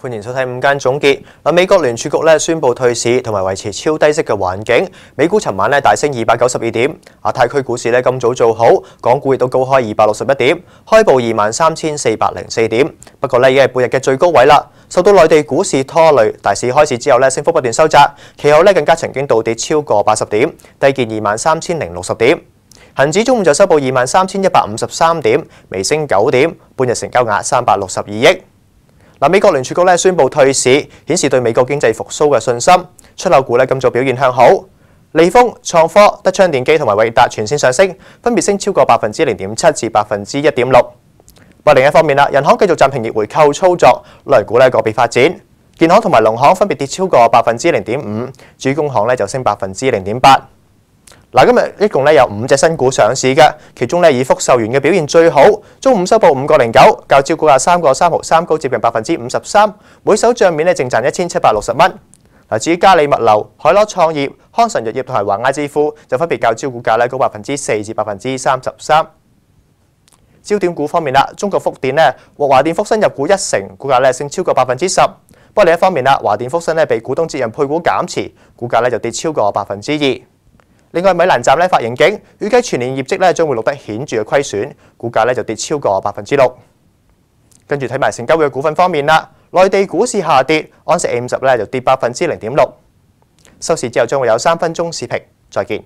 歡迎收睇五間總結。嗱，美國聯儲局咧宣布退市同埋維持超低息嘅環境，美股尋晚咧大升二百九十二點。亚太區股市咧今早做好，港股亦都高開二百六十一點，開報二萬三千四百零四點。不過咧，已經係半日嘅最高位啦。受到內地股市拖累，大市開市之後咧，升幅不斷收窄，其後咧更加曾經倒跌超過八十點，低見二萬三千零六十點。恒指中午就收報二萬三千一百五十三點，微升九點，半日成交額三百六十二億。嗱，美國聯儲局咧宣布退市，顯示對美國經濟復甦嘅信心。出口股咧今早表現向好，利豐、創科、德昌電機同埋偉達全線上升，分別升超過百分之零點七至百分之一點六。不另一方面啦，銀行繼續暫停逆回購操作，類股咧個別發展，建行同埋農行分別跌超過百分之零點五，主工行咧就升百分之零點八。嗱，今日一共咧有五隻新股上市嘅，其中咧以福寿源嘅表現最好，中午收報五個零九，較招股價三個三毫三高，接近百分之五十三，每手帳面咧淨賺一千七百六十蚊。嗱，至於嘉里物流、海螺創業、康臣藥業同埋華埃支付，就分別較招股價咧高百分之四至百分之三十三。焦點股方面啦，中國福電咧，華電福新入股一成，股價咧升超過百分之十。不過另一方面啦，華電福新咧被股東接任配股減持，股價咧就跌超過百分之二。另外，米兰站咧發刑警，預計全年業績咧將會錄得顯著嘅虧損，股價咧就跌超過百分之六。跟住睇埋成交嘅股份方面啦，內地股市下跌，安石 A 五十咧就跌百分之零點六。收市之後將會有三分鐘視頻，再見。